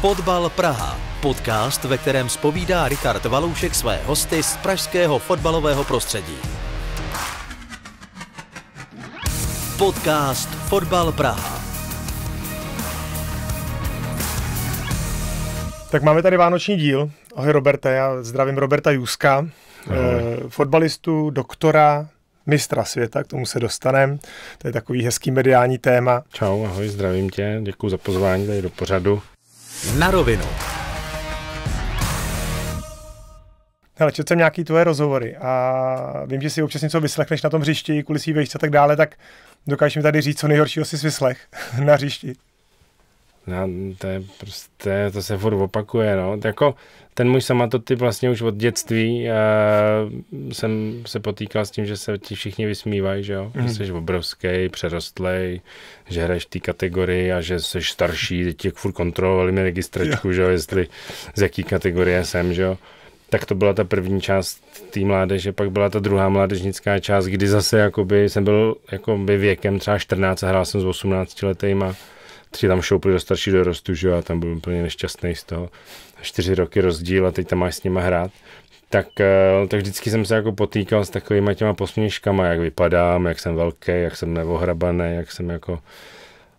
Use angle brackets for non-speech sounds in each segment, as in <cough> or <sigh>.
Fotbal Praha. Podcast, ve kterém spovídá Richard Valoušek své hosty z pražského fotbalového prostředí. Podcast Fotbal Praha. Tak máme tady vánoční díl. Ahoj Roberte, já zdravím Roberta Juska, eh, fotbalistu, doktora, mistra světa, k tomu se dostaneme. To je takový hezký mediální téma. Čau, ahoj, zdravím tě, děkuji za pozvání tady do pořadu. Na rovinu. Hele, četl jsem nějaký tvoje rozhovory a vím, že si občas něco vyslechneš na tom hřišti, kulisí vejšce a tak dále, tak dokážeš mi tady říct, co nejhoršího si vyslech <laughs> na hřišti. Já, to je prostě, to se furt opakuje, no. Jako ten můj samatotyp vlastně už od dětství uh, jsem se potýkal s tím, že se ti všichni vysmívají, že jo. Mm. Jsi obrovský, přerostlej, že hraješ v té kategorii a že jsi starší, teď tě furt kontrolovali mi registračku, že jo, jestli z jaký kategorie jsem, že jo. Tak to byla ta první část té mládeže, pak byla ta druhá mládežnická část, kdy zase jakoby jsem byl jakoby věkem třeba 14 a hrál jsem s 18 letejma tři tam šoupli do starší dorostu, že já tam byl úplně nešťastný z toho. Čtyři roky rozdíl a teď tam máš s nima hrát. Tak, eh, tak vždycky jsem se jako potýkal s takovými těma posměškama, jak vypadám, jak jsem velký, jak jsem neohrabaný, jak jsem jako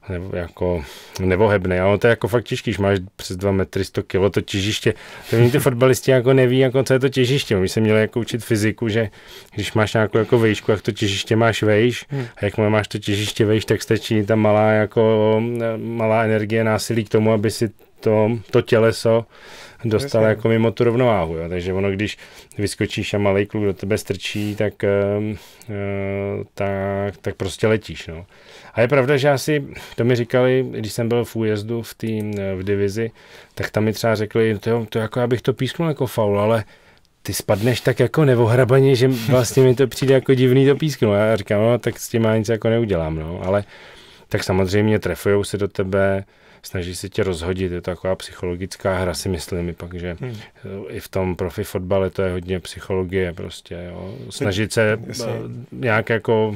nebo jako nevohebný. A ono to je jako fakt těžký, když máš přes 2 metry 100 kg, to těžiště. To ty fotbalisti jako neví, jako co je to těžiště. My se měli jako učit fyziku, že když máš nějakou jako vejšku, jak to těžiště máš vejš, hmm. a jak máš to těžiště vejš, tak stačí ta malá, jako, malá energie násilí k tomu, aby si to, to těleso dostalo jako mimo tu rovnováhu. Jo. Takže ono, když vyskočíš a malý kluk do tebe strčí, tak, uh, tak, tak prostě letíš. No. A je pravda, že asi, to mi říkali, když jsem byl v újezdu v, tý, eh, v divizi, tak tam mi třeba řekli, to, to jako já bych to písknul jako faul, ale ty spadneš tak jako nevohrabaně, že vlastně mi to přijde jako divný to písknu. Já říkám, no tak s tím já nic jako neudělám, no, ale tak samozřejmě trefujou se do tebe, snaží se tě rozhodit. Je to taková psychologická hra, si myslím, i pak, že hmm. i v tom profi fotbale to je hodně psychologie prostě. Jo. Snažit se Jasně. Eh, nějak jako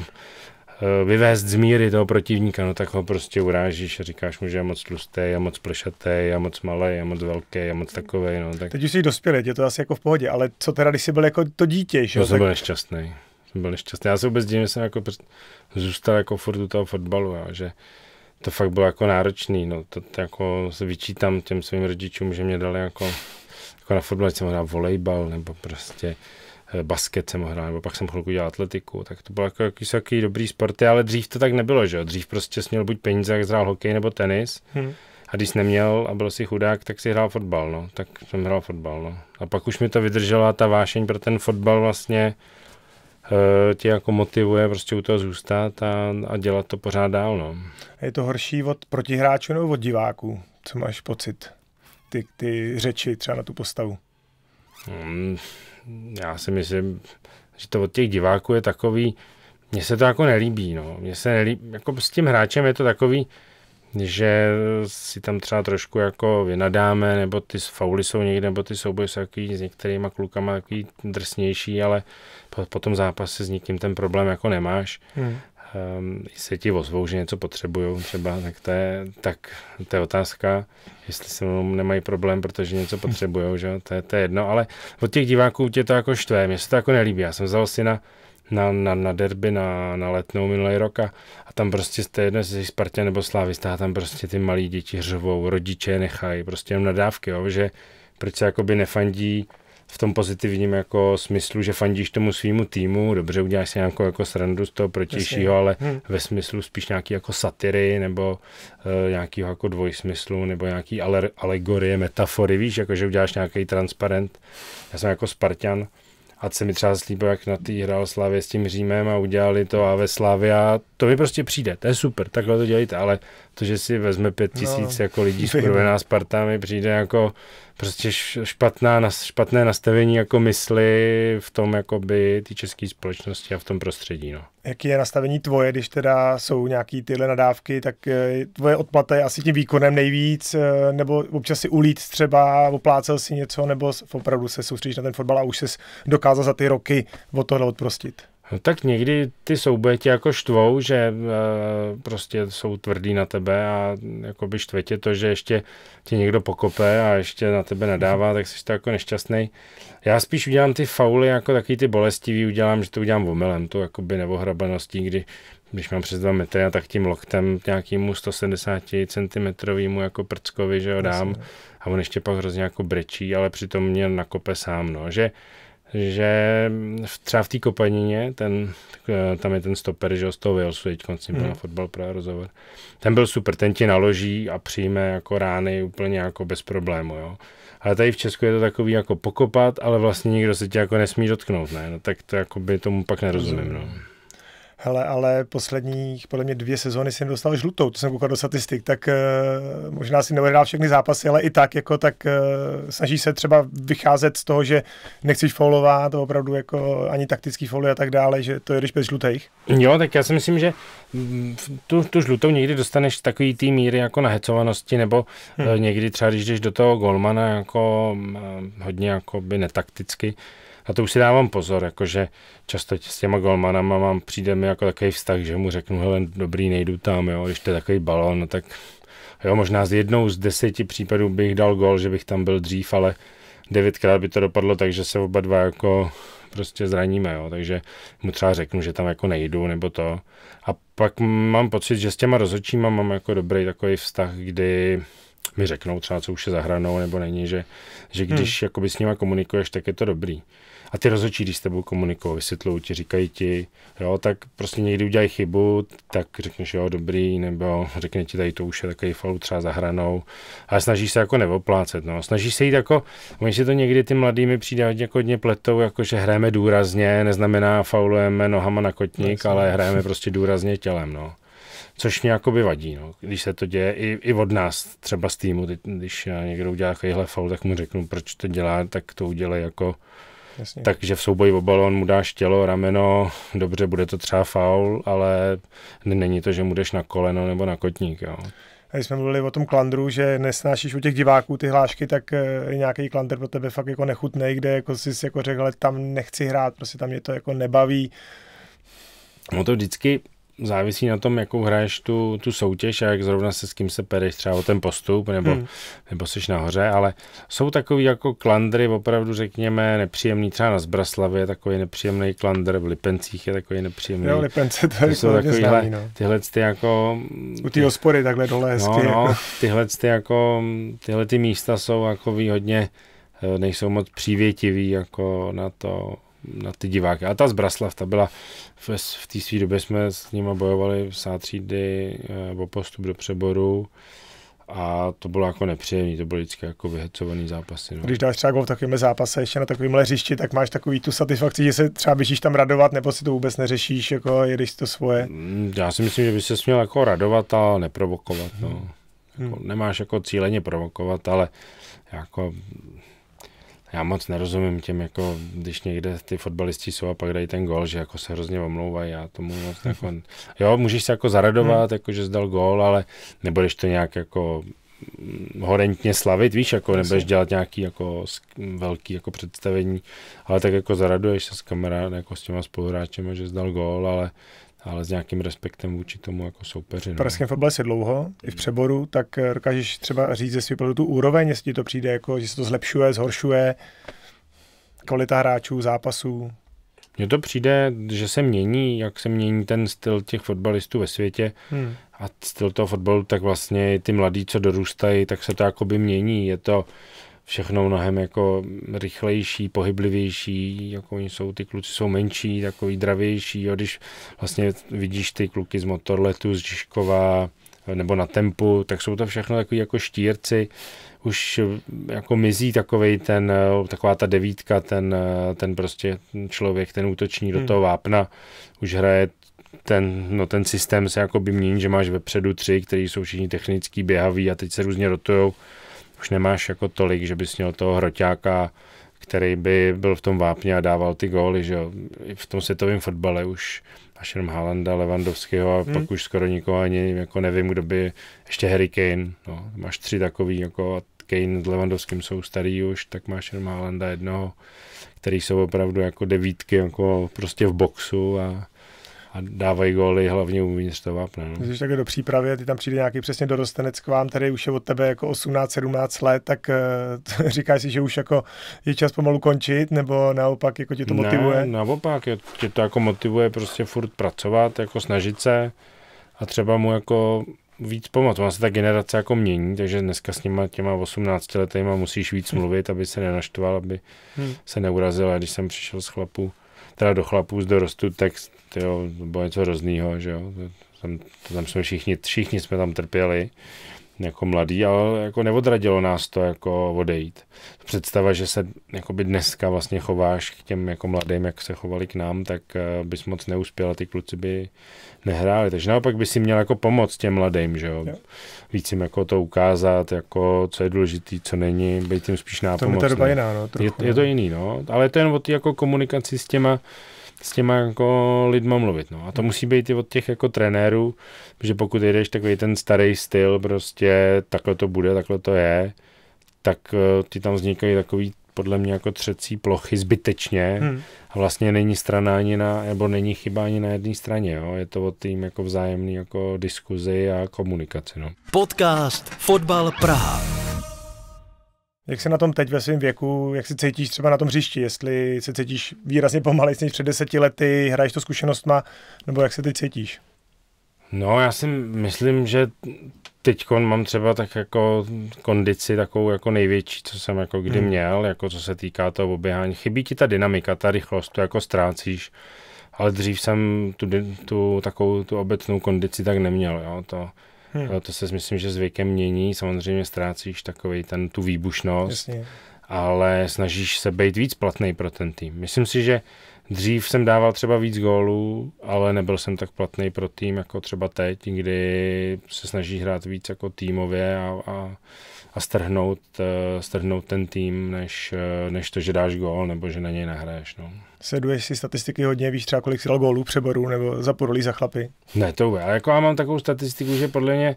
eh, vyvést z míry toho protivníka, no tak ho prostě urážíš a říkáš mu, že je moc tlustý, je moc plešatý, je moc malý, je moc velký, je moc takový. No, tak... Teď už jsi dospělý, je to asi jako v pohodě, ale co teda, když jsi byl jako to dítě? Že? No, to jsem tak... byl nešťastný jsem byl nešťastný. Já se vůbec dím, že jsem jako zůstal jako furt u toho fotbalu, jo, že to fakt bylo jako náročný, no, to, to jako se vyčítám těm svým rodičům, že mě dali jako, jako na fotbal, jsem hrál volejbal, nebo prostě eh, basket jsem hrál, nebo pak jsem chvilku dělal atletiku, tak to bylo jako jakýsi jaký dobrý sporty, ale dřív to tak nebylo, že jo, dřív prostě směl buď peníze, jak hrál hokej nebo tenis, hmm. a když neměl a byl si chudák, tak si hrál fotbal, no, tak jsem hrál fotbal, no. A pak už mi to vydržela ta vášeň pro ten fotbal vlastně, Eh, tě jako motivuje prostě u toho zůstat a, a dělat to pořád dál. No. Je to horší od protihráčů nebo od diváků? Co máš pocit? Ty, ty řeči třeba na tu postavu? Hmm, já si myslím, že to od těch diváků je takový, mně se to jako nelíbí, no. Mně se nelíbí, jako s tím hráčem je to takový, že si tam třeba trošku jako vynadáme, nebo ty fauly jsou někde, nebo ty souboje jsou takový s některýma klukama takový drsnější, ale po, po tom zápase s nikým ten problém jako nemáš. Hmm. Um, se ti ozvou, že něco potřebují třeba, tak to je, tak to je otázka, jestli se mnou nemají problém, protože něco potřebují, že? To, je, to je jedno, ale od těch diváků tě to jako štve, mě se to jako nelíbí, já jsem vzal syna, na na, na, na derby na, na letnou minulý rok a, a tam prostě jste jedno, jestli Spartě nebo Slávista, tam prostě ty malí děti řvou, rodiče je nechají, prostě jenom nadávky, jo, že proč se jakoby nefandí v tom pozitivním jako smyslu, že fandíš tomu svýmu týmu, dobře uděláš si nějakou jako srandu z toho protějšího, ale hmm. ve smyslu spíš nějaký jako satiry nebo uh, nějakýho jako dvojsmyslu nebo nějaký aler alegorie, metafory, víš, jako že uděláš nějaký transparent. Já jsem jako Spartan, a se mi třeba slíbil, jak na té hrál Slavě s tím Římem a udělali to a ve a to mi prostě přijde, to je super, takhle to dělejte, ale to, že si vezme pět no. tisíc no, jako lidí skurvená <laughs> Sparta, mi přijde jako prostě špatná, špatné nastavení jako mysli v tom jakoby ty české společnosti a v tom prostředí. No. Jaký je nastavení tvoje, když teda jsou nějaký tyhle nadávky, tak eh, tvoje odplata je asi tím výkonem nejvíc, eh, nebo občas si ulít třeba, oplácel si něco, nebo opravdu se soustředíš na ten fotbal a už se dokázal za ty roky od tohle odprostit? tak někdy ty souboje tě jako štvou, že e, prostě jsou tvrdý na tebe a jako by štve tě to, že ještě tě někdo pokope a ještě na tebe nadává, tak jsi to jako nešťastný. Já spíš udělám ty fauly jako taky ty bolestivý, udělám, že to udělám omylem, tu jakoby neohrabaností, kdy když mám přes dva metry, a tak tím loktem nějakému 170 cm jako prckovi, že ho dám a on ještě pak hrozně jako brečí, ale přitom mě nakope sám, no, že že v, třeba v té kopanině, ten, eh, tam je ten stoper, že z toho Walesu, teď konci byl hmm. na fotbal pro rozhovor, ten byl super, ten ti naloží a přijme jako rány úplně jako bez problému, jo. Ale tady v Česku je to takový jako pokopat, ale vlastně nikdo se tě jako nesmí dotknout, ne? No, tak to jako by tomu pak nerozumím, no. Hele, ale posledních, podle mě dvě sezóny jsem dostal žlutou, to jsem koukal do statistik, tak uh, možná si neodehrál všechny zápasy, ale i tak, jako tak uh, snaží se třeba vycházet z toho, že nechceš foulovat, to opravdu jako ani taktický fouly a tak dále, že to jedeš bez žlutých. Jo, tak já si myslím, že mm, tu, tu žlutou někdy dostaneš takový tý míry jako nahecovanosti, nebo hmm. Eh, někdy třeba, když jdeš do toho golmana jako mm, hodně jako by netakticky, a to už si dávám pozor, jakože často s těma golmanama mám, přijde mi jako takový vztah, že mu řeknu, hele, dobrý, nejdu tam, jo, když to je takový balon, no tak jo, možná z jednou z deseti případů bych dal gol, že bych tam byl dřív, ale devětkrát by to dopadlo tak, že se oba dva jako prostě zraníme, jo, takže mu třeba řeknu, že tam jako nejdu nebo to. A pak mám pocit, že s těma rozhodčíma mám jako dobrý takový vztah, kdy mi řeknou třeba, co už je zahranou, nebo není, že, že když hmm. jakoby s nima komunikuješ, tak je to dobrý. A ty rozhodčí, když s tebou komunikují, vysvětlují ti, říkají ti, jo, tak prostě někdy udělají chybu, tak řekneš, jo, dobrý, nebo řekne ti, tady to už je takový falu třeba za hranou, ale snažíš se jako nevoplácet, no. Snažíš se jít jako, oni si to někdy ty mladými přijde hodně, jako hodně pletou, jako že hrajeme důrazně, neznamená faulujeme nohama na kotník, ale hrajeme prostě důrazně tělem, no což mě jakoby vadí, no. když se to děje i, i od nás, třeba z týmu, když eh, někdo udělá takovýhle faul, tak mu řeknu, proč to dělá, tak to udělej jako Jasně. Takže v souboji o balón mu dáš tělo, rameno, dobře, bude to třeba faul, ale není to, že mu jdeš na koleno nebo na kotník. Jo. A když jsme mluvili o tom klandru, že nesnášíš u těch diváků ty hlášky, tak eh, je nějaký klandr pro tebe fakt jako nechutnej, kde jako jsi jako řekl, ale tam nechci hrát, prostě tam mě to jako nebaví. No to vždycky závisí na tom, jakou hraješ tu, tu soutěž a jak zrovna se s kým se pereš třeba o ten postup, nebo, hmm. nebo jsi nahoře, ale jsou takový jako klandry, opravdu řekněme, nepříjemný, třeba na Zbraslavě je takový nepříjemný klandr, v Lipencích je takový nepříjemný. Jo, Lipence, to, to je jsou takový, znamený, no. tyhle ty jako... U té hospody takhle dole no, hezky. No, no, tyhle ty jako, tyhle ty místa jsou jako výhodně, eh, nejsou moc přívětivý jako na to na ty diváky. A ta z Braslav, ta byla v, v té své době jsme s nima bojovali v sátřídy eh, o postup do přeboru a to bylo jako nepříjemné, to byly vždycky jako vyhecované zápasy. No. Když dáš třeba v takovém zápase ještě na takovém hřišti, tak máš takový tu satisfakci, že se třeba běžíš tam radovat, nebo si to vůbec neřešíš, jako jedeš to svoje. Mm, já si myslím, že by se směl jako radovat a neprovokovat. No. Hmm. Jako, nemáš jako cíleně provokovat, ale jako já moc nerozumím těm, jako když někde ty fotbalisti jsou a pak dají ten gol, že jako se hrozně omlouvají, já tomu moc <laughs> jako, jo, můžeš se jako zaradovat, hmm. jako že zdal gol, ale nebudeš to nějak jako mm, horentně slavit, víš, jako nebudeš dělat nějaký jako velký jako představení, ale tak jako zaraduješ se s kamarádem, jako s těma spoluhráčem, že zdal gól, ale ale s nějakým respektem vůči tomu jako soupeři. V no. pražském fotbale si dlouho, i v přeboru, tak eh, dokážeš třeba říct, jestli vypadl tu úroveň, jestli ti to přijde, jako, že se to zlepšuje, zhoršuje, kvalita hráčů, zápasů. Mně to přijde, že se mění, jak se mění ten styl těch fotbalistů ve světě hmm. a styl toho fotbalu, tak vlastně ty mladí, co dorůstají, tak se to jakoby mění. Je to, všechno mnohem jako rychlejší, pohyblivější, jako oni jsou, ty kluci jsou menší, takový dravější, jo, když vlastně vidíš ty kluky z Motorletu, z Žižkova, nebo na tempu, tak jsou to všechno takový jako štírci, už jako mizí takový ten, taková ta devítka, ten, ten prostě člověk, ten útoční do hmm. toho vápna, už hraje ten, no ten systém se jako by mění, že máš vepředu tři, kteří jsou všichni technický, běhaví a teď se různě rotujou už nemáš jako tolik, že bys měl toho hroťáka, který by byl v tom vápně a dával ty góly, že jo. V tom světovém fotbale už až jenom Halanda, Levandovského a hmm. pak už skoro nikoho ani jako nevím, kdo by, ještě Harry Kane, no. Máš tři takový jako a Kane s Levandovským jsou starý už, tak máš jenom Halanda jednoho, který jsou opravdu jako devítky jako prostě v boxu a a dávají góly hlavně uvnitř to vápne. No. Když takhle do přípravy, ty tam přijde nějaký přesně dorostenec k vám, který už je od tebe jako 18-17 let, tak uh, <laughs> říkáš si, že už jako je čas pomalu končit, nebo naopak jako tě to ne, motivuje? naopak, tě to jako motivuje prostě furt pracovat, jako snažit se a třeba mu jako víc pomoct. Ona se ta generace jako mění, takže dneska s nima těma 18 letýma musíš víc hm. mluvit, aby se nenaštval, aby hmm. se neurazil. A když jsem přišel s chlapů, teda do chlapů z dorostu, tak jo bylo něco hroznýho, že jo. Tam, tam jsme všichni, všichni jsme tam trpěli jako mladý, ale jako neodradilo nás to jako odejít. Představa, že se jakoby dneska vlastně chováš k těm jako mladým, jak se chovali k nám, tak uh, bys moc neuspěl, ty kluci by nehráli. Takže naopak by si měl jako pomoct těm mladým, že jo. jo. Víc jim jako to ukázat, jako co je důležitý, co není, být jim spíš nápomocný. To no, je to jiná, no, trochu, je, je, to jiný, no. Ale je jen o té jako komunikaci s těma s těma jako lidma mluvit. No. A to musí být i od těch jako trenérů, že pokud jdeš takový ten starý styl, prostě takhle to bude, takhle to je, tak eh, ti tam vznikají takový podle mě jako třecí plochy zbytečně hmm. a vlastně není strana ani na, nebo není chyba ani na jedné straně, jo? je to o tým jako vzájemný jako diskuzi a komunikaci. No. Podcast Fotbal Praha. Jak se na tom teď ve svém věku, jak se cítíš třeba na tom hřišti, jestli se cítíš výrazně pomalej, než před deseti lety, hraješ to zkušenostma, nebo jak se teď cítíš? No, já si myslím, že teď mám třeba tak jako kondici takovou jako největší, co jsem jako kdy hmm. měl, jako co se týká toho oběhání. Chybí ti ta dynamika, ta rychlost, to jako ztrácíš, ale dřív jsem tu, tu takovou tu obecnou kondici tak neměl, jo, to Hmm. To se myslím, že s věkem mění, samozřejmě ztrácíš takový ten, tu výbušnost, Jasně. ale snažíš se být víc platný pro ten tým. Myslím si, že Dřív jsem dával třeba víc gólů, ale nebyl jsem tak platný pro tým jako třeba teď, kdy se snaží hrát víc jako týmově a, a, a strhnout, eh, strhnout ten tým, než, eh, než to, že dáš gól nebo že na něj nahraješ. No. Seduješ si statistiky hodně, víš třeba kolik si dal gólů přeboru nebo za porolí za chlapy? Ne, to vůbec. Jako já mám takovou statistiku, že podle mě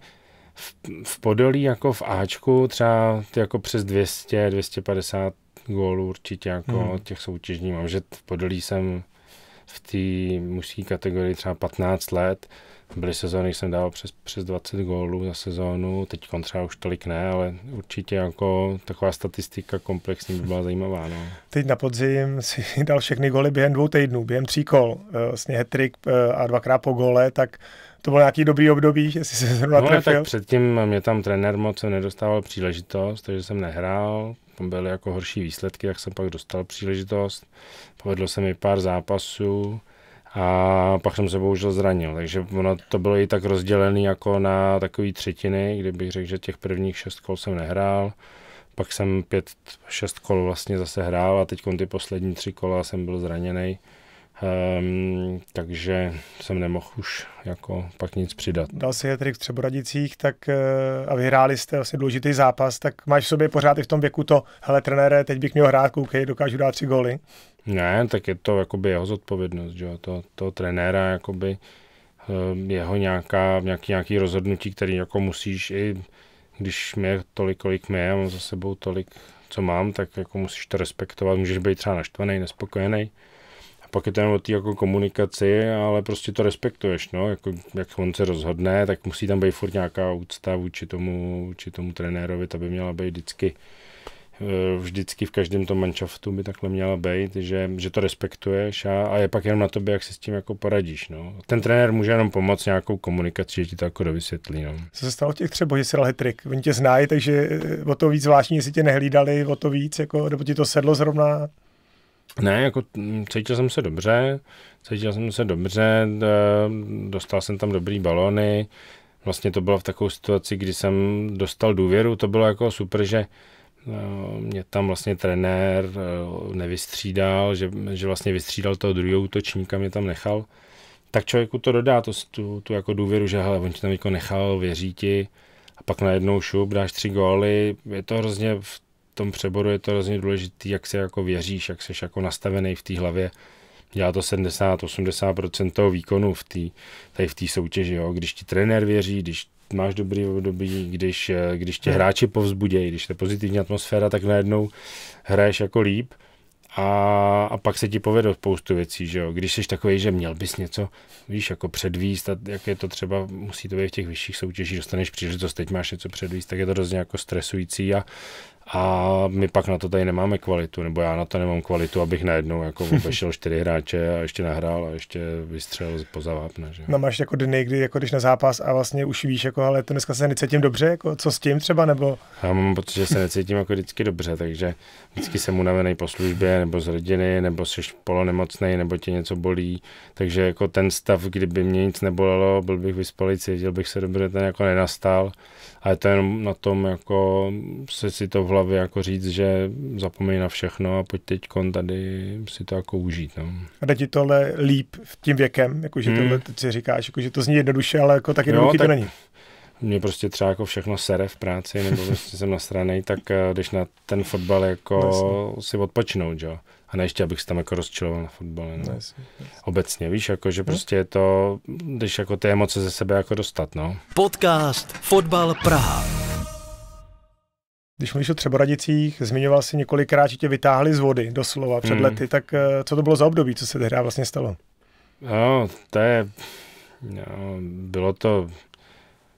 v, v Podolí jako v Ačku třeba jako přes 200, 250 gólů určitě jako hmm. těch soutěžních mám, že v Podolí jsem v té mužské kategorii třeba 15 let. Byly sezóny, jsem dával přes, přes 20 gólů za sezónu, teď třeba už tolik ne, ale určitě jako taková statistika komplexní by byla zajímavá. No. Teď na podzim si <laughs> dal všechny góly během dvou týdnů, během tří kol, eh, vlastně hat eh, a dvakrát po gole, tak to bylo nějaký dobrý období, jestli se zrovna no, tak předtím mě tam trenér moc nedostával příležitost, takže jsem nehrál, tam byly jako horší výsledky, jak jsem pak dostal příležitost. Povedlo se mi pár zápasů a pak jsem se bohužel zranil, takže ono to bylo i tak rozdělené jako na takové třetiny, kdybych řekl, že těch prvních šest kol jsem nehrál, pak jsem pět, šest kol vlastně zase hrál a teď ty poslední tři kola jsem byl zraněný. Um, takže jsem nemohl už jako pak nic přidat. Dal si hetrik v Třeboradicích tak, eh, a vyhráli jste vlastně důležitý zápas, tak máš v sobě pořád i v tom věku to, hele trenére, teď bych měl hrát, koukej, dokážu dát tři góly. Ne, tak je to jakoby jeho zodpovědnost, že jo, to, to trenéra, jakoby ehm, jeho nějaká, nějaký, nějaký rozhodnutí, který jako musíš i když mě tolik, kolik mě já mám za sebou tolik, co mám, tak jako musíš to respektovat, můžeš být třeba naštvaný, nespokojený, a pak je to o té jako komunikaci, ale prostě to respektuješ, no, jako, jak on se rozhodne, tak musí tam být furt nějaká úcta vůči tomu, vůči tomu trenérovi, ta by měla být vždycky eh, vždycky v každém tom manšaftu by takhle měla být, že, že to respektuješ a, a je pak jenom na tobě, jak si s tím jako poradíš. No. Ten trenér může jenom pomoct nějakou komunikací, že ti to jako dovysvětlí. No. Co se stalo těch třeba, že si dal trik? Oni tě znají, takže eh, o to víc zvláštní, jestli tě nehlídali, o to víc, jako, nebo ti to sedlo zrovna? Ne, jako mm, cítil jsem se dobře, cítil jsem se dobře, e, dostal jsem tam dobrý balony, vlastně to bylo v takové situaci, kdy jsem dostal důvěru, to bylo jako super, že e, mě tam vlastně trenér e, nevystřídal, že, že vlastně vystřídal toho druhého útočníka, mě tam nechal, tak člověku to dodá, to, tu, tu jako důvěru, že hele, on tě tam jako nechal, věří ti, a pak najednou šup, dáš tři góly, je to hrozně v tom přeboru je to hrozně důležité, jak se jako věříš, jak jsi jako nastavený v té hlavě. Dělá to 70-80% toho výkonu v té tady v té soutěži. Jo. Když ti trenér věří, když máš dobrý období, když, eh, když tě hmm. hráči povzbudějí, když je pozitivní atmosféra, tak najednou hraješ jako líp a, a pak se ti povede spoustu věcí, že jo. Když jsi takový, že měl bys něco, víš, jako předvíst, a jak je to třeba, musí to být v těch vyšších soutěžích, dostaneš příležitost, teď máš něco předvíst, tak je to hrozně jako stresující a a my pak na to tady nemáme kvalitu, nebo já na to nemám kvalitu, abych najednou jako <laughs> obešel čtyři hráče a ještě nahrál a ještě vystřelil po zavápne. Že? No máš jako dny, kdy jako když na zápas a vlastně už víš, jako, ale to dneska se necítím dobře, jako, co s tím třeba, nebo? Já mám pocit, že se necítím jako vždycky dobře, takže vždycky jsem unavený po službě, nebo z rodiny, nebo jsi polonemocnej, nebo tě něco bolí, takže jako ten stav, kdyby mě nic nebolelo, byl bych vyspalý, cítil bych se dobře, ten jako nenastal, ale to jenom na tom, jako se si to vl- hlavy jako říct, že zapomeň na všechno a pojď teď tady si to jako užít. No. A jde ti tohle líp v tím věkem, jako, že hmm. tohle si říkáš, jako, že to zní jednoduše, ale jako tak jednoduchý jo, tak... to není mě prostě třeba jako všechno sere v práci, nebo prostě jsem na straně. tak když eh, na ten fotbal jako no, Jasně. si odpočnout, jo. A ne ještě, abych se tam jako rozčiloval na fotbale. No. no Obecně, víš, jako, že no. prostě je to, když jako ty emoce ze sebe jako dostat, no. Podcast Fotbal Praha. Když mluvíš o Třeboradicích, zmiňoval si několikrát, že tě vytáhli z vody doslova před hmm. lety, tak eh, co to bylo za období, co se tehdy vlastně stalo? No, to je, no, bylo to,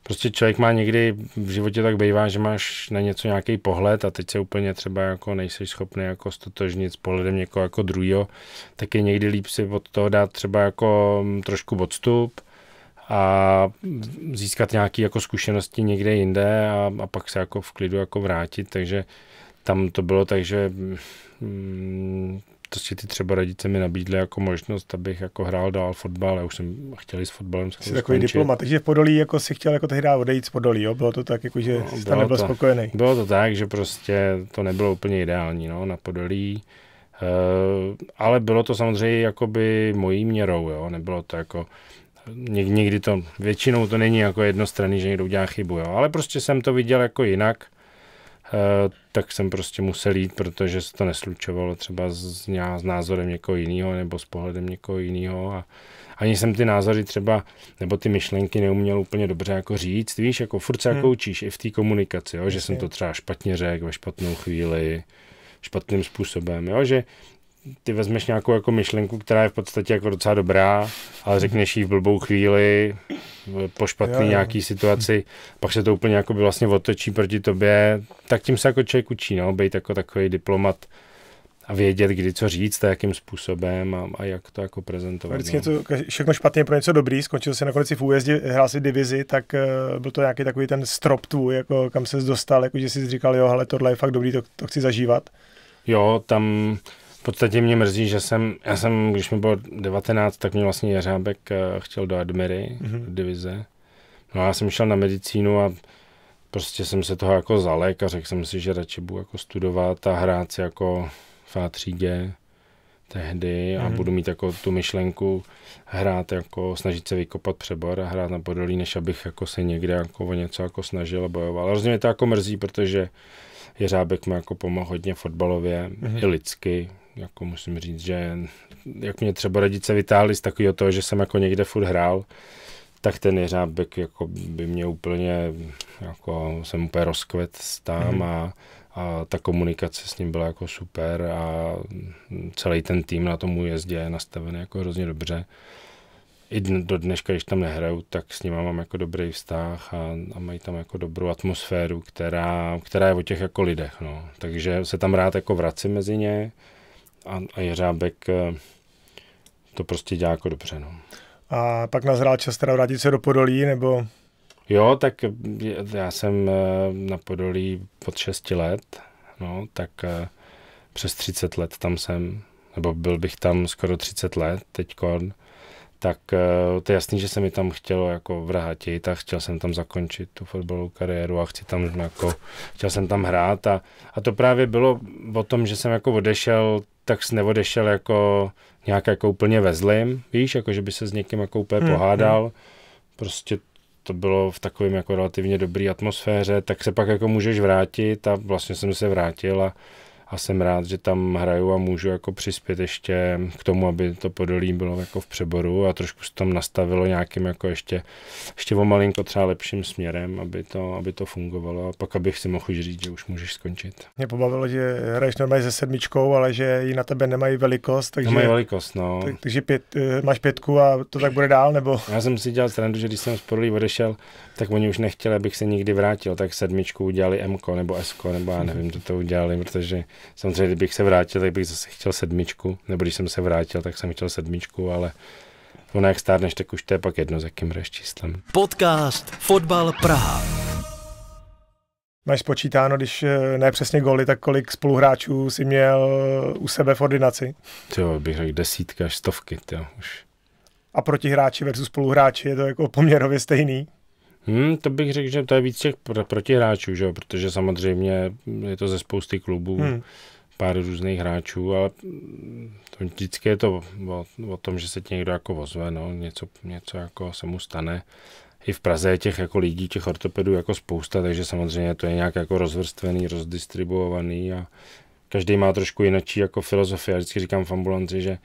prostě člověk má někdy v životě tak bývá, že máš na něco nějaký pohled a teď se úplně třeba jako nejsi schopný jako stotožnit s pohledem někoho jako druhého, tak je někdy líp si od toho dát třeba jako mm, trošku odstup, a získat nějaké jako zkušenosti někde jinde a, a pak se jako v klidu jako vrátit, takže tam to bylo tak, že mm, to si ty třeba radice mi nabídly jako možnost, abych jako hrál dál fotbal, já už jsem chtěl s fotbalem Jsi takový diplomat, takže v Podolí jako si chtěl jako tehdy odejít z Podolí, jo? bylo to tak, jako, že no, jsi tam nebyl to, spokojený. Bylo to tak, že prostě to nebylo úplně ideální no, na Podolí, uh, ale bylo to samozřejmě jakoby mojí měrou, jo? nebylo to jako, někdy to, většinou to není jako jednostranný, že někdo udělá chybu, jo. ale prostě jsem to viděl jako jinak, e, tak jsem prostě musel jít, protože se to neslučovalo třeba s, s názorem někoho jiného nebo s pohledem někoho jiného a ani jsem ty názory třeba, nebo ty myšlenky neuměl úplně dobře jako říct, víš, jako furt se jako hmm. jako učíš i v té komunikaci, jo, že jsem to třeba špatně řekl ve špatnou chvíli, špatným způsobem, jo, že ty vezmeš nějakou jako myšlenku, která je v podstatě jako docela dobrá, ale řekneš ji v blbou chvíli, po jo, nějaký situaci, pak se to úplně jako by vlastně otočí proti tobě, tak tím se jako člověk učí, no, být jako takový diplomat a vědět, kdy co říct a jakým způsobem a, a jak to jako prezentovat. Vždycky no. to všechno špatně pro něco dobrý, skončil se nakonec i v újezdě, hrál si divizi, tak uh, byl to nějaký takový ten strop tvůj, jako kam se dostal, jako že jsi říkal, jo, hele, tohle je fakt dobrý, to, to chci zažívat. Jo, tam podstatě mě mrzí, že jsem, já jsem, když mi bylo 19, tak mě vlastně Jeřábek eh, chtěl do Admiry, mm-hmm. do divize. No a já jsem šel na medicínu a prostě jsem se toho jako zalek a řekl jsem si, že radši budu jako studovat a hrát si jako v A třídě tehdy mm-hmm. a mhm. budu mít jako tu myšlenku hrát jako, snažit se vykopat přebor a hrát na podolí, než abych jako se někde jako o něco jako snažil a bojoval. Hrozně mě to jako mrzí, protože Jeřábek mi jako pomohl hodně fotbalově mm-hmm. i lidsky, jako musím říct, že jak mě třeba rodiče vytáhli z takového toho, že jsem jako někde furt hrál, tak ten jeřábek jako by mě úplně, jako jsem úplně rozkvet tam mm-hmm. a, a ta komunikace s ním byla jako super a celý ten tým na tomu jezdě je nastavený jako hrozně dobře. I do dneška, když tam nehraju, tak s nimi mám jako dobrý vztah a, a mají tam jako dobrou atmosféru, která, která je o těch jako lidech. No. Takže se tam rád jako vracím mezi ně a, a Jeřábek eh, to prostě dělá jako dobře. No. A pak nazrál čas teda vrátit se do Podolí, nebo? Jo, tak já jsem eh, na Podolí od 6 let, no, tak eh, přes 30 let tam jsem, nebo byl bych tam skoro 30 let teďkon, tak to je jasný, že se mi tam chtělo jako vrátit a chtěl jsem tam zakončit tu fotbalovou kariéru a chci tam jako, chtěl jsem tam hrát a, a to právě bylo o tom, že jsem jako odešel tak jsi neodešel jako nějak jako úplně ve zlým, víš, jako že by se s někým jako úplně hmm, pohádal, hmm. prostě to bylo v takovém jako relativně dobré atmosféře, tak se pak jako můžeš vrátit a vlastně jsem se vrátil a a jsem rád, že tam hraju a můžu jako přispět ještě k tomu, aby to podolí bylo jako v přeboru a trošku se tam nastavilo nějakým jako ještě, ještě o malinko třeba lepším směrem, aby to, aby to fungovalo a pak abych si mohl říct, že už můžeš skončit. Mě pobavilo, že hraješ normálně se sedmičkou, ale že ji na tebe nemají velikost. Takže, nemají velikost, no. Tak, takže pět, eh, máš pětku a to tak bude dál, nebo? <laughs> Já jsem si dělal srandu, že když jsem z Podolí odešel, tak oni už nechtěli, abych se nikdy vrátil, tak sedmičku udělali M nebo S, nebo já nevím, co to udělali, protože Samozřejmě, kdybych se vrátil, tak bych zase chtěl sedmičku, nebo když jsem se vrátil, tak jsem chtěl sedmičku, ale ono jak stárneš, tak už to je pak jedno, s jakým hraješ číslem. Podcast Fotbal Praha. Máš spočítáno, když eh, ne přesně goly, tak kolik spoluhráčů si měl eh, u sebe v ordinaci? Jo, bych řekl desítky až stovky, jo, už. A protihráči versus spoluhráči je to jako poměrově stejný? Hmm, to bych řekl, že to je víc těch pro, protihráčů, že jo? protože samozřejmě je to ze spousty klubů, hmm. pár různých hráčů, ale to vždycky je to o, o tom, že se ti někdo jako ozve, no? něco, něco jako se mu stane. I v Praze je těch jako lidí, těch ortopedů jako spousta, takže samozřejmě to je nějak jako rozvrstvený, rozdistribuovaný a každý má trošku jinačí jako filozofie. Já vždycky říkám v ambulanci, že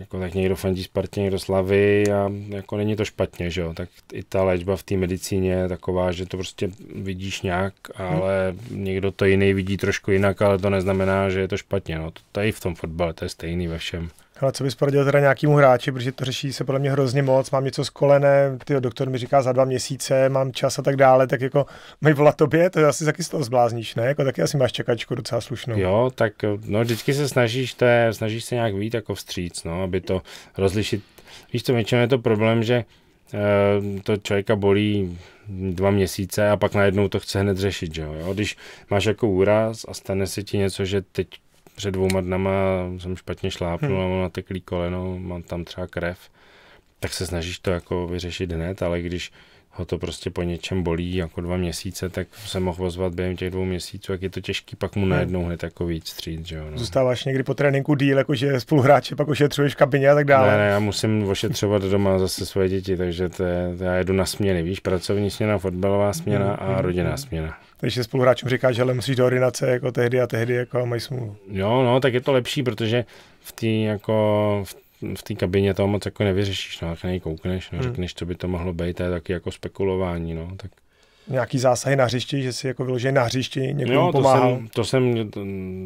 jako tak někdo fandí Spartě, někdo Slavy a jako není to špatně, že jo, tak i ta léčba v té medicíně je taková, že to prostě vidíš nějak, mhm. ale hmm. někdo to jiný vidí trošku jinak, ale to neznamená, že je to špatně, no, to tady v tom fotbale, to je stejný ve všem. Ale co bys poradil teda nějakému hráči, protože to řeší se podle mě hrozně moc, mám něco z kolene, ty doktor mi říká za dva měsíce, mám čas a tak dále, tak jako mají volat tobě, to asi taky z toho zblázníš, ne? Jako taky asi máš čekačku docela slušnou. Jo, tak no vždycky se snažíš, té, snažíš se nějak víc jako vstříc, no, aby to rozlišit. Víš to, většinou je to problém, že eh, to člověka bolí dva měsíce a pak najednou to chce hned řešit, že jo? Když máš jako úraz a stane se ti něco, že teď před dvouma dnama jsem špatně šlápnul hmm. a mám nateklý koleno, mám tam třeba krev, tak se snažíš to jako vyřešit hned, ale když ho to prostě po něčem bolí jako dva měsíce, tak se mohl ozvat během těch dvou měsíců, jak je to těžký, pak mu hmm. najednou hned jako víc stříd, že jo. No. Zůstáváš někdy po tréninku díl, jakože spoluhráče pak ošetřuješ v kabině a tak dále. Ne, ne, já musím ošetřovat doma zase svoje děti, takže to je, to já jedu na směny, víš, pracovní směna, fotbalová směna hmm, a hmm, rodinná směna takže spoluhráčům říká, že ale musíš do ordinace jako tehdy a tehdy jako mají smůlu. Jo, no, tak je to lepší, protože v té jako v v té kabině toho moc jako nevyřešíš, no, tak na koukneš, no, hmm. řekneš, co by to mohlo být, to je taky jako spekulování, no, tak nějaký zásahy na hřišti, že si jako vyloženě na hřišti někomu jo, to pomáhal? Jsem, to jsem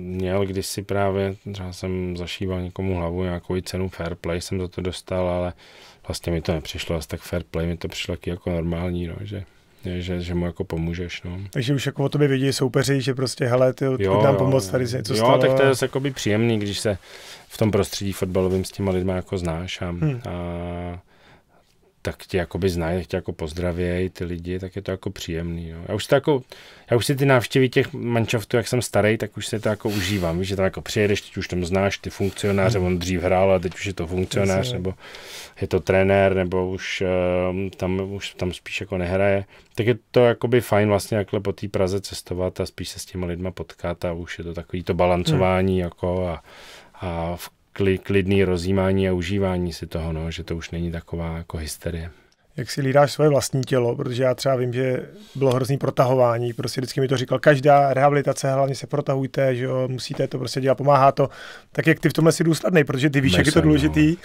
měl kdysi právě, třeba jsem zašíval někomu hlavu nějakou i cenu fair play jsem za to dostal, ale vlastně mi to nepřišlo asi tak fair play, mi to přišlo taky jako normální, no, že že, že mu jako pomůžeš. No. Takže už jako o tobě vědí soupeři, že prostě hele, ty jo, nám pomoct, tady se něco jo, stalo. Jo, tak to je jako by příjemný, když se v tom prostředí fotbalovým s těma lidma jako znáš a, hmm. a tak tě jakoby znají, tak tě jako pozdravějí ty lidi, tak je to jako příjemný. Jo. Já už to jako, já už si ty návštěvy těch manšaftů, jak jsem starý, tak už se to jako užívám, víš, že tam jako přijedeš, teď už tam znáš ty funkcionáře, on dřív hrál, a teď už je to funkcionář, nebo je to trenér, nebo už ehm, tam, už tam spíš jako nehraje, tak je to jakoby fajn vlastně jakhle po té Praze cestovat a spíš se s těma lidma potkat a už je to takový to balancování hmm. jako a, a v klidný rozjímání a užívání si toho, no, že to už není taková jako hysterie jak si lídáš svoje vlastní tělo, protože já třeba vím, že bylo hrozný protahování, prostě vždycky mi to říkal, každá rehabilitace, hlavně se protahujte, že jo, musíte to prostě dělat, pomáhá to, tak jak ty v tomhle si důsledný, protože ty víš, Nejsem, jak je to no. důležitý.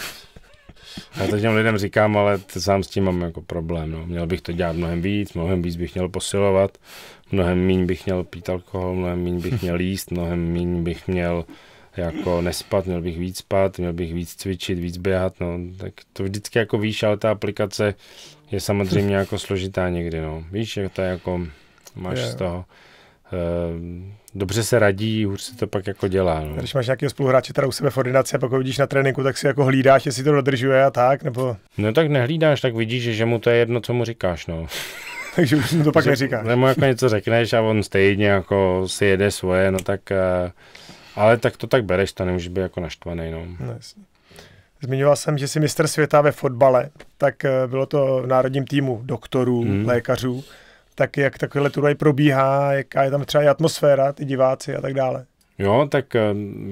No. Já to těm lidem říkám, ale sám s tím mám jako problém, no. měl bych to dělat mnohem víc, mnohem víc bych měl posilovat, mnohem méně bych měl pít alkohol, mnohem méně bych měl jíst, mnohem méně bych měl jako nespat, měl bych víc spát, měl bych víc cvičit, víc běhat, no, tak to vždycky jako víš, ale ta aplikace je samozřejmě <laughs> jako složitá někdy, no. Víš, jak to je jako, máš je, z toho, eh, dobře se radí, hůř se to pak jako dělá. No. Když máš nějakého spoluhráče teda u sebe v ordinaci a pak ho vidíš na tréninku, tak si jako hlídáš, jestli to dodržuje a tak, nebo... No tak nehlídáš, tak vidíš, že, že mu to je jedno, co mu říkáš, no. <laughs> Takže už mu to pak neříkáš. Nebo jako něco řekneš a on stejně jako si jede svoje, no tak... Eh, ale tak to tak bereš, to nemůžeš být jako naštvaný. No. no Zmiňoval jsem, že jsi mistr světa ve fotbale, tak eh, bylo to v národním týmu doktorů, mm. lékařů. Tak jak takhle turnaj probíhá, jaká je tam třeba i atmosféra, ty diváci a tak dále. Jo, tak eh,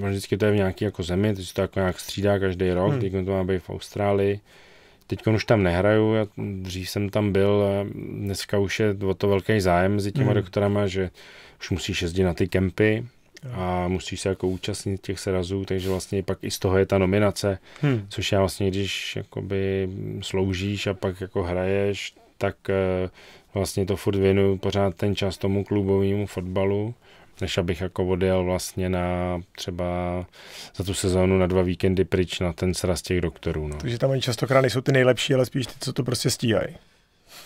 vždycky to je v nějaké jako zemi, teď se to jako nějak střídá každý rok, hmm. teď to má být v Austrálii. Teď už tam nehraju, já dřív jsem tam byl, eh, dneska už je o to velký zájem mezi těma hmm. doktorama, že už musíš jezdit na ty kempy, a musíš se jako účastnit těch srazů, takže vlastně pak i z toho je ta nominace, hmm. což já vlastně, když jakoby sloužíš a pak jako hraješ, tak eh, vlastně to furt věnuju pořád ten čas tomu klubovému fotbalu, než abych jako odjel vlastně na třeba za tu sezónu na dva víkendy pryč na ten sraz těch doktorů. No. Takže tam oni častokrát nejsou ty nejlepší, ale spíš ty, co to prostě stíhají.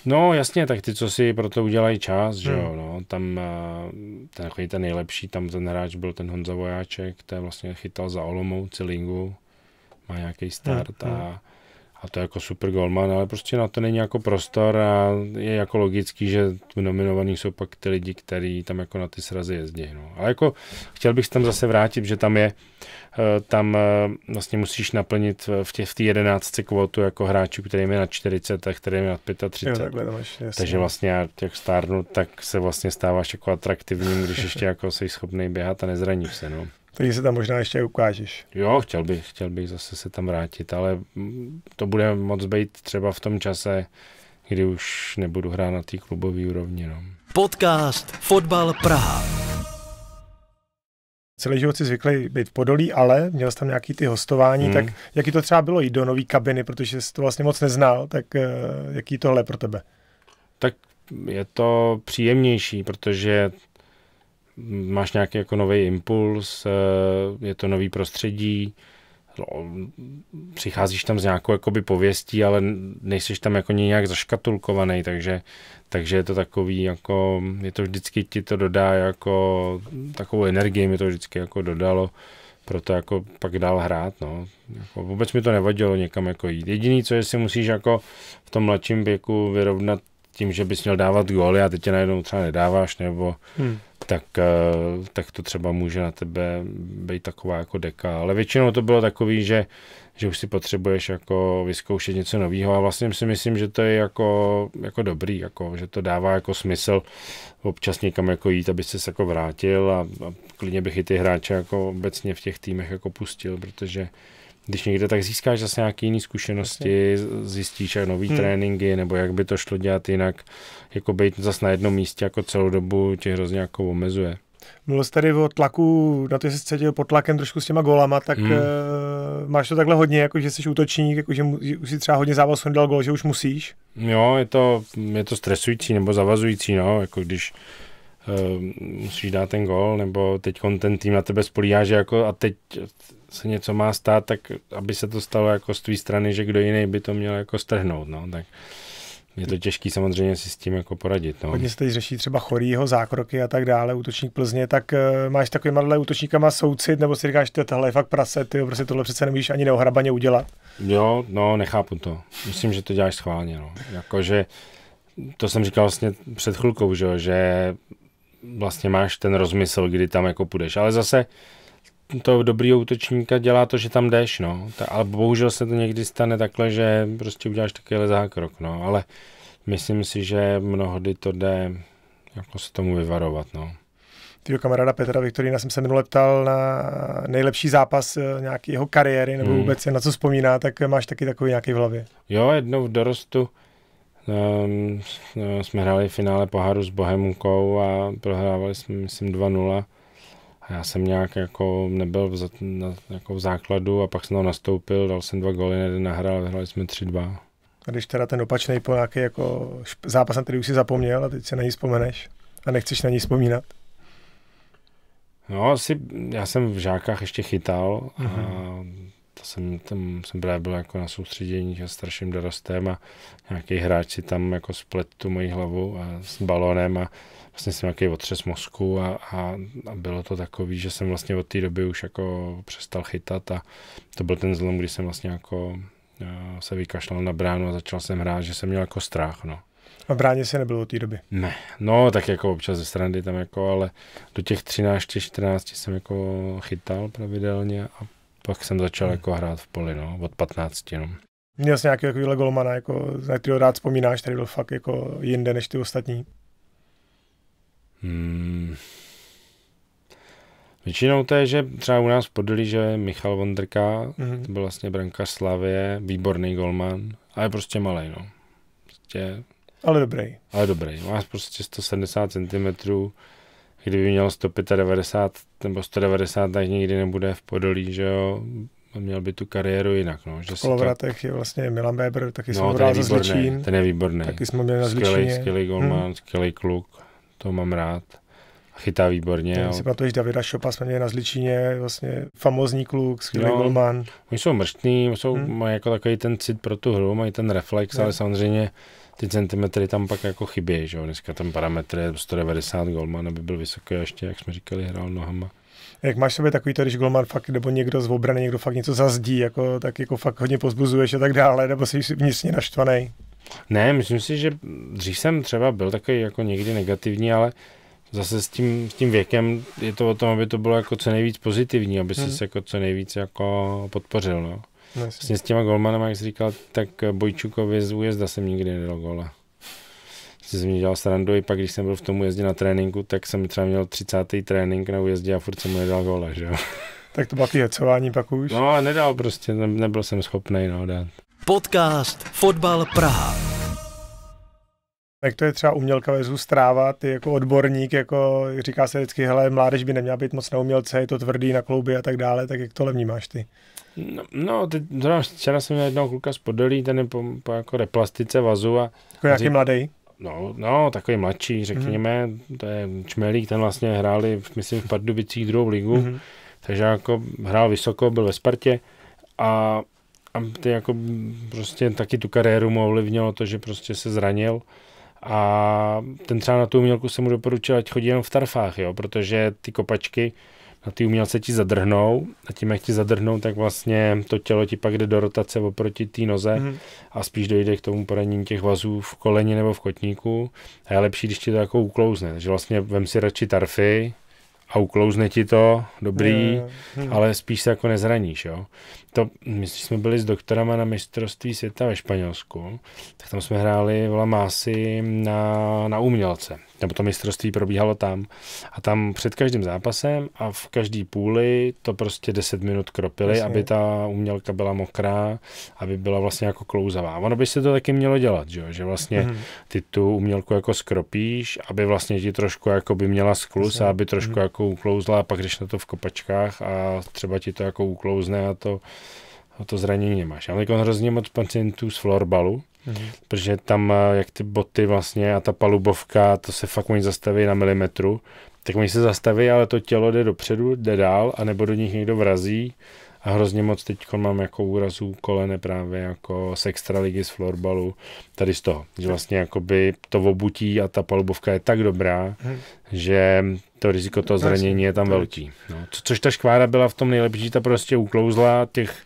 No jasně, tak ty, co si pro to udělají čas, že hmm. jo, no, tam eh, ten, ten nejlepší, tam ten hráč byl ten Honza Vojáček, ten vlastně chytal za Olomou Cilingu, má nějaký start hmm. hmm. a a to jako super golman, no, ale prostě na to není jako prostor a je jako logický, že v nominovaných jsou pak ty lidi, kteří tam jako na ty srazy jezdí. No. Ale jako chtěl bych tam zase vrátit, že tam je, eh, tam eh, vlastně musíš naplnit v té v tý jedenáctce kvotu jako hráčů, který je na 40 a který je na 35. Jo, takhle, máš, Takže vlastně jak těch stárnu, tak se vlastně stáváš jako atraktivním, když ještě jako jsi schopný běhat a nezraníš se. No který se tam možná ještě ukážeš. Jo, chtěl bych, chtěl bych zase se tam vrátit, ale to bude moc být třeba v tom čase, kdy už nebudu hrát na té klubové úrovni. No. Podcast Fotbal Praha. Celý život si zvyklý být v Podolí, ale měl jsi tam nějaký ty hostování, hmm. tak jaký to třeba bylo jít do nový kabiny, protože jsi to vlastně moc neznal, tak eh, jaký tohle pro tebe? Tak je to příjemnější, protože máš nějaký jako nový impuls, eh, je to nový prostředí, no, přicházíš tam s nějakou jakoby pověstí, ale nejseš tam jako nějak zaškatulkovaný, takže, takže je to takový jako, je to vždycky ti to dodá jako takovou energii mi to vždycky jako dodalo, proto jako pak dál hrát, no. Jako vůbec mi to nevadilo někam jako jít. Jediný, co je, si musíš jako v tom mladším věku vyrovnat tím, že bys měl dávat góly a teď tě najednou třeba nedáváš, nebo hmm tak, eh, tak to třeba může na tebe být taková jako deka. Ale většinou to bylo takový, že, že už si potřebuješ jako vyzkoušet něco nového a vlastně si myslím, že to je jako, jako dobrý, jako, že to dává jako smysl občas někam jako jít, aby se jako vrátil a, a klidně bych i ty hráče jako obecně v těch týmech jako pustil, protože když někde, tak získáš zase nějaké jiné zkušenosti, zjistíš jak nový hmm. tréninky, nebo jak by to šlo dělat jinak, jako být zase na jednom místě jako celou dobu tě hrozně jako omezuje. Mluvil jsi tady o tlaku, na to jsi cítil pod tlakem trošku s těma golama, tak hmm. uh, máš to takhle hodně, jako že jsi útočník, jako že, mu, že už si třeba hodně závazku nedal gol, že už musíš? Jo, je to, je to stresující nebo zavazující, no, jako když Eh, musíš dát ten gol, nebo teď ten tým na tebe spolíhá, že jako a teď se něco má stát, tak aby se to stalo jako z tvé strany, že kdo jiný by to měl jako strhnout, no, tak je to těžký samozřejmě si s tím jako poradit. No. Hodně se teď řeší třeba chorýho, zákroky a tak dále, útočník Plzně, tak uh, máš takovýma dle útočníkama soucit, nebo si říkáš, tohle je fakt prase, ty prostě tohle přece nemůžeš ani neohrabaně udělat. Jo, no, nechápu to. Myslím, že to děláš schválně, no. Jakože, to jsem říkal vlastně před chvilkou, že, že vlastně máš ten rozmysl, kdy tam jako půjdeš. Ale zase to dobrý útočníka dělá to, že tam jdeš, no. Ta, ale bohužel se to někdy stane takhle, že prostě uděláš takovýhle zákrok, no. Ale myslím si, že mnohdy to jde jako se tomu vyvarovat, no. Tvýho kamaráda Petra Viktorína jsem se minule ptal na nejlepší zápas eh, nějaký jeho kariéry, nebo hmm. vůbec na co vzpomíná, tak máš taky takový nějaký v hlavě. Jo, jednou v dorostu Ehm, jsme hráli finále poháru s Bohemkou a prohrávali jsme, myslím, 2-0. A já jsem nějak jako nebyl v, na, jako v základu a pak jsem tam nastoupil, dal jsem dva góly, jeden nahrál, vyhrali jsme 3-2. A když teda ten opačný po nějaký jako zápas, na který už si zapomněl a teď se na ní vzpomeneš a nechceš na ní vzpomínat? No asi, já jsem v žákách ještě chytal Uh-huh. a mhm to jsem, tam jsem právě byl jako na soustředěních a starším dorostem a nějaký hráč si tam jako splet tu moji hlavu a s balónem a vlastně jsem nějaký otřes mozku a, a, a, bylo to takový, že jsem vlastně od té doby už jako přestal chytat a to byl ten zlom, kdy jsem vlastně jako eh, se vykašlal na bránu a začal jsem hrát, že jsem měl jako strach, no. A v bráně se nebylo od té doby? Ne, no tak jako občas ze strany tam jako, ale do těch 13, 14 jsem jako chytal pravidelně a pak jsem začal jako hrát v poli, no, od 15. No. Měl jsi nějakého takového golmana, jako, na kterého rád vzpomínáš, který byl fakt jako jinde než ty ostatní? Hmm. Většinou to je, že třeba u nás Podlí, že Michal Vondrka, mm-hmm. to byl vlastně brankář Slavie, výborný golman, ale je prostě malý, no. Prostě, ale dobrý. Ale dobrý, má prostě 170 cm, kdyby měl 195 nebo 190, tak nikdy nebude v Podolí, že jo, měl by tu kariéru jinak. No, že v Kolovratech to... je vlastně Milan Weber, taky no, jsme hrál za Zličín. Ten je výborný. Taky jsme měli na Zličíně. Skvělý, skvělý hm. golman, hmm. skvělý kluk, to mám rád. Chytá výborně. Já si že Davida Šopa, jsme měli na Zličíně, vlastně famozní kluk, skvělý no, golman. Oni jsou mrštní, jsou, hmm. mají jako takový ten cit pro tu hru, mají ten reflex, ne. ale samozřejmě ty centimetry tam pak jako chybí, že jo? Dneska ten parametr je 190 golman, aby byl vysoký a ještě, jak jsme říkali, hrál nohama. Jak máš sobě takový to, když golman fakt, nebo někdo z obrany, někdo fakt něco zazdí, jako, tak jako fakt hodně pozbuzuješ a tak dále, nebo jsi vnitřně naštvaný? Ne, myslím si, že dřív jsem třeba byl takový jako někdy negativní, ale zase s tím, s tím věkem je to o tom, aby to bylo jako co nejvíc pozitivní, aby hmm. se jako co nejvíc jako podpořil, no. No, vlastně s těma golmanama, jak jsi říkal, tak eh, Bojčukovi z újezda jsem nikdy nedal gola. Jsi jsem dělal srandu, i pak když jsem byl v tom újezdě na tréninku, tak jsem třeba měl 30. trénink na újezdě a furt jsem mu nedal gola, že jo. Tak to bylo jecování pak už. No, nedal prostě, ne, nebyl jsem schopný no, dát. Podcast Fotbal Praha. Jak to je třeba umělka ve stráva, ty jako odborník, jako říká se vždycky, hele, mládež by neměla být moc na umělce, je to tvrdý na klouby a tak dále, tak jak tohle vnímáš ty? No, no teď, zrovna včera jsem měl jednoho kluka z Podolí, ten je po, po jako replastice vazu. A, jako nějaký mladý? No, no, takový mladší, mhm. řekněme, mm-hmm. to je Čmelík, ten vlastně hráli, myslím, v Pardubicích druhou ligu, mm-hmm. takže jako hrál vysoko, byl ve Spartě a, a ty jako prostě taky tu kariéru mu ovlivnilo to, že prostě se zranil a ten třeba na tu umělku jsem mu doporučil, ať chodí jenom v tarfách, jo, protože ty kopačky, a ty umělce ti zadrhnou a tím, jak ti zadrhnou, tak vlastně to tělo ti pak jde do rotace oproti té noze mm. a spíš dojde k tomu poranění těch vazů v koleni nebo v kotníku a je lepší, když ti to jako uklouzne. Takže vlastně vem si radši tarfy a uklouzne ti to, dobrý, mm. ale spíš se jako nezraníš, jo to, my jsme byli s doktorama na mistrovství světa ve Španělsku, tak tam jsme hráli v Lamasi na, na umělce. Nebo to mistrovství probíhalo tam. A tam před každým zápasem a v každý půli to prostě 10 minut kropili, Jasně. aby ta umělka byla mokrá, aby byla vlastně jako klouzavá. Ono by se to taky mělo dělat, že, že vlastně mhm. ty tu umělku jako skropíš, aby vlastně ti trošku jako by měla sklus Jasně. a aby trošku mhm. jako uklouzla a pak když na to v kopačkách a třeba ti to jako uklouzne a to ho to zranění nemáš. Já mám hrozně moc pacientů z florbalu, mm-hmm. protože tam, eh, jak ty boty vlastně a ta palubovka, to se fakt oni zastaví na milimetru, tak oni se zastaví, ale to tělo jde dopředu, jde dál, anebo do nich někdo vrazí a hrozně moc teď mám jako úrazů kolene právě jako z extraligy, z florbalu, tady z toho, že vlastně jakoby to obutí a ta palubovka je tak dobrá, hmm. že to riziko toho no, zranění je tam velký. No, co, což ta škvára byla v tom nejlepší, ta prostě uklouzla těch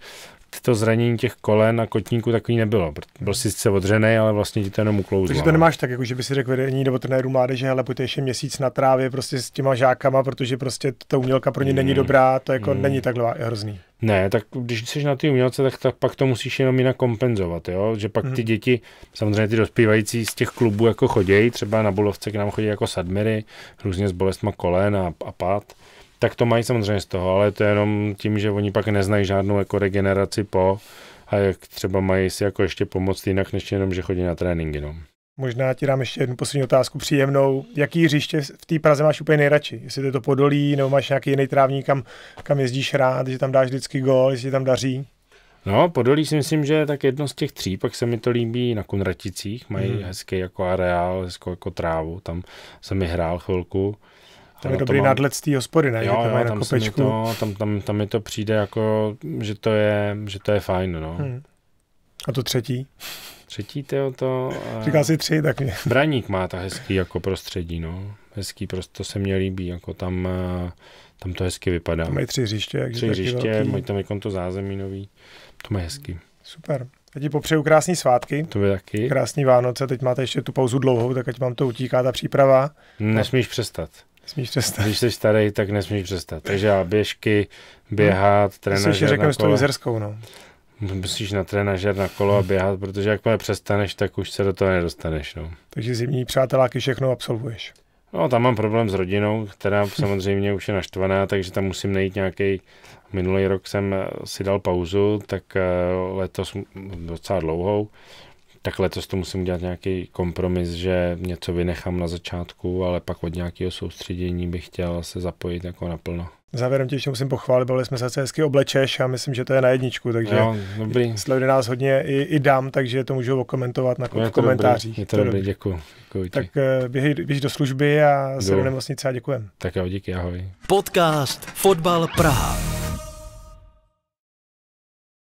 to zranění těch kolen a kotníků takový nebylo. Byl si hmm. sice odřený, ale vlastně ti to jenom uklouzlo. Takže to no. nemáš tak, jako že by si řekl vedení nebo trenéru mládeže, ale pojďte ještě měsíc na trávě prostě s těma žákama, protože prostě ta umělka pro ně mm. není hmm. dobrá, to jako mm. není takhle hrozný. Ne, tak když jsi na ty umělce, tak, tak pak to musíš jenom jinak kompenzovat, jo? že pak mm. ty děti, samozřejmě ty dospívající z těch klubů jako chodějí, třeba na Bulovce k nám chodí jako sadmiry, různě s bolestma kolen a, a pat, tak to mají samozřejmě z toho, ale to je jenom tím, že oni pak neznají žádnou jako regeneraci po a jak třeba mají si jako ještě pomoct jinak, než jenom, že chodí na tréninky. No. Možná ti dám ještě jednu poslední otázku příjemnou. Jaký hřiště v té Praze máš úplně nejradši? Jestli je to Podolí, nebo máš nějaký jiný trávník, kam, kam jezdíš rád, že tam dáš vždycky gol, jestli tam daří? No, Podolí si myslím, že je tak jedno z těch tří, pak se mi to líbí na Kunraticích, mají hmm. hezký jako areál, hezkou jako trávu, tam jsem mi hrál chvilku. To je dobrý nadlet z té hospody, ne? Jo, jo, tam, na to, tam, tam, tam mi to přijde jako, že to je, že to je fajn, no. Hmm. A to třetí? Třetí, tyjo, to... Eh, Říká si tři, tak mě. Braník má ta hezký jako prostředí, no. Hezký, prostě se mně líbí, jako tam, eh, tam to hezky vypadá. Tam mají tři hřiště, jak Tři hřiště, mají tam jako to zázemí nový, to má hezký. Super. Já ti popřeju krásný svátky. To by taky. Krásný Vánoce, teď máte ještě tu pauzu dlouhou, tak ať vám to utíká ta příprava. Nesmíš přestat. Smíš přestat. Když jsi starý, tak nesmíš přestat. Takže já běžky, běhat, no. trénažer Myslím, že řekneš tu uzerskou, no. Musíš na trénažer na kolo a běhat, protože jakmile přestaneš, tak už se do toho nedostaneš. No. Takže zimní přáteláky všechno absolvuješ. No, tam mám problém s rodinou, která <laughs> samozřejmě už je naštvaná, takže tam musím najít nějaký. Minulý rok jsem si dal pauzu, tak eh, letos docela dlouhou tak letos to musím udělat nějaký kompromis, že něco vynechám na začátku, ale pak od nějakého soustředění bych chtěl se zapojit jako naplno. Závěrem tě ještě musím pochválit, byli jsme se hezky oblečeš a myslím, že to je na jedničku, takže jo, dobrý. sleduje nás hodně i, i dám, takže to můžu okomentovat na, no, v komentářích. je to, dobrý, dobrý, děkuji. děkuji tak eh, běž, běž do služby a se do nemocnice a děkujem. Tak jo, díky, ahoj. Podcast Fotbal Praha.